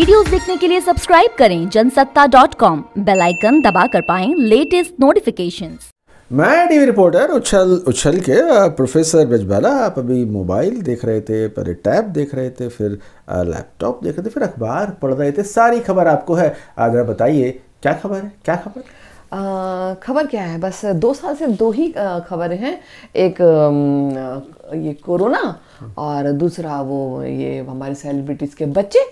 Videos देखने के लिए सब्सक्राइब करें जनसत्ता डॉट कॉम बेलाइकन दबा कर पाए लेटेस्ट नोटिफिकेशन मैं टीवी रिपोर्टर उछल उछल के प्रोफेसर बजबाला आप अभी मोबाइल देख रहे थे पहले टैब देख रहे थे फिर लैपटॉप देख रहे थे फिर अखबार पढ़ रहे थे सारी खबर आपको है आगरा बताइए क्या खबर है क्या खबर खबर क्या है बस दो साल से दो ही खबर हैं एक ये कोरोना और दूसरा वो ये हमारे सेलिब्रिटीज़ के बच्चे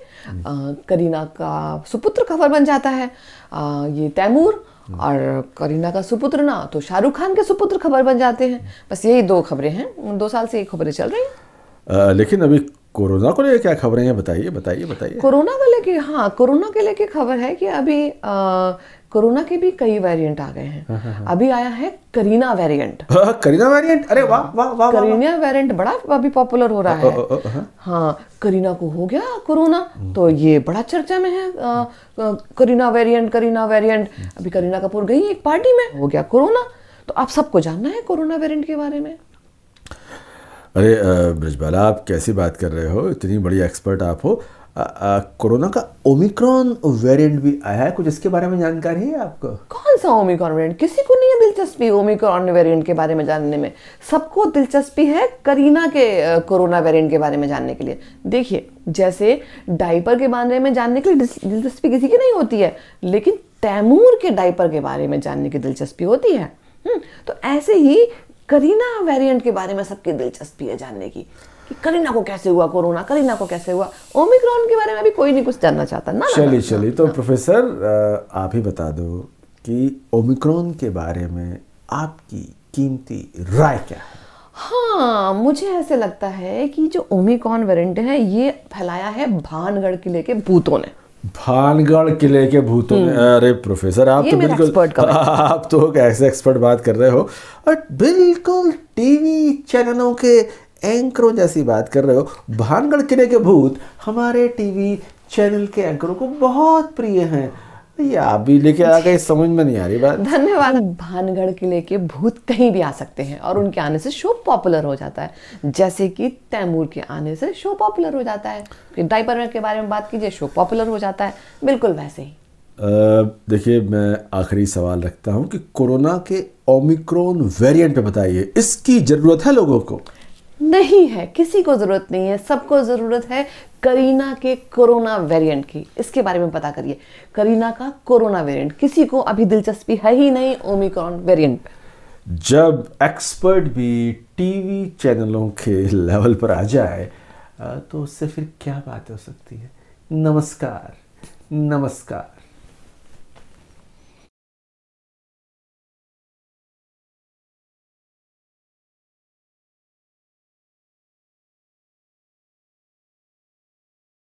करीना का सुपुत्र खबर बन जाता है आ, ये तैमूर और करीना का सुपुत्र ना तो शाहरुख खान के सुपुत्र खबर बन जाते हैं बस यही दो खबरें हैं दो साल से ये खबरें चल रही हैं लेकिन अभी कोरोना को लेकर क्या खबरें हैं बताइए बताइए बताइए कोरोना को लेके हाँ कोरोना के लेके खबर है कि अभी आ, कोरोना के भी कई वेरिएंट आ गए हैं हाँ, हाँ, हाँ। अभी आया है करीना वेरिएंट करीना वेरिएंट अरे वाह वाह वाह करीना वेरिएंट बड़ा अभी पॉपुलर हो रहा है हाँ करीना को हो गया कोरोना हम्म। तो ये बड़ा चर्चा में है करीना वेरिएंट करीना वेरिएंट हम्म। अभी करीना कपूर गई एक पार्टी में हो गया कोरोना तो आप सबको जानना है कोरोना वेरियंट के बारे में अरे ब्रजबाला आप कैसी बात कर रहे हो इतनी बड़ी एक्सपर्ट आप हो कोरोना का ओमिक्रॉन वेरिएंट भी आया है कुछ इसके बारे में जानकारी है आपको कौन सा ओमिक्रॉन वेरिएंट किसी को नहीं है दिलचस्पी ओमिक्रॉन वेरिएंट के बारे में जानने में सबको दिलचस्पी है करीना के कोरोना वेरिएंट के बारे में जानने के लिए देखिए जैसे डाइपर के बारे में जानने के लिए दिलचस्पी किसी की नहीं होती है लेकिन तैमूर के डाइपर के बारे में जानने की दिलचस्पी होती है हम्म, तो ऐसे ही करीना वेरिएंट के बारे में सबकी दिलचस्पी है जानने की कि करीना को कैसे हुआ कोरोना करीना को कैसे हुआ ओमिक्रॉन के बारे में भी कोई नहीं कुछ जानना चाहता ना चलिए चलिए तो प्रोफेसर आप ही बता दो कि ओमिक्रॉन के बारे में आपकी कीमती राय क्या है हाँ मुझे ऐसे लगता है कि जो ओमिक्रॉन वेरिएंट है ये फैलाया है भानगढ़ किले के भूतों ने भानगढ़ किले के भूतों ने हम्म। अरे प्रोफेसर आप तो बिल्कुल आप तो ऐसे एक्सपर्ट बात कर रहे हो और बिल्कुल टीवी चैनलों के एंकरों जैसी बात कर रहे हो भानगढ़ किले के भूत हमारे टीवी चैनल के एंकरों को बहुत प्रिय हैं ये आप भी लेके आ गए समझ में नहीं आ रही बात धन्यवाद भानगढ़ किले के भूत कहीं भी आ सकते हैं और उनके आने से शो पॉपुलर हो जाता है जैसे कि तैमूर के आने से शो पॉपुलर हो जाता है फिर डाइपर के बारे में बात कीजिए शो पॉपुलर हो जाता है बिल्कुल वैसे ही देखिए मैं आखिरी सवाल रखता हूँ कि कोरोना के ओमिक्रोन वेरिएंट पे बताइए इसकी ज़रूरत है लोगों को नहीं है किसी को ज़रूरत नहीं है सबको ज़रूरत है करीना के कोरोना वेरिएंट की इसके बारे में पता करिए करीना का कोरोना वेरिएंट किसी को अभी दिलचस्पी है ही नहीं ओमिक्रॉन वेरिएंट जब एक्सपर्ट भी टीवी चैनलों के लेवल पर आ जाए तो उससे फिर क्या बात हो सकती है नमस्कार नमस्कार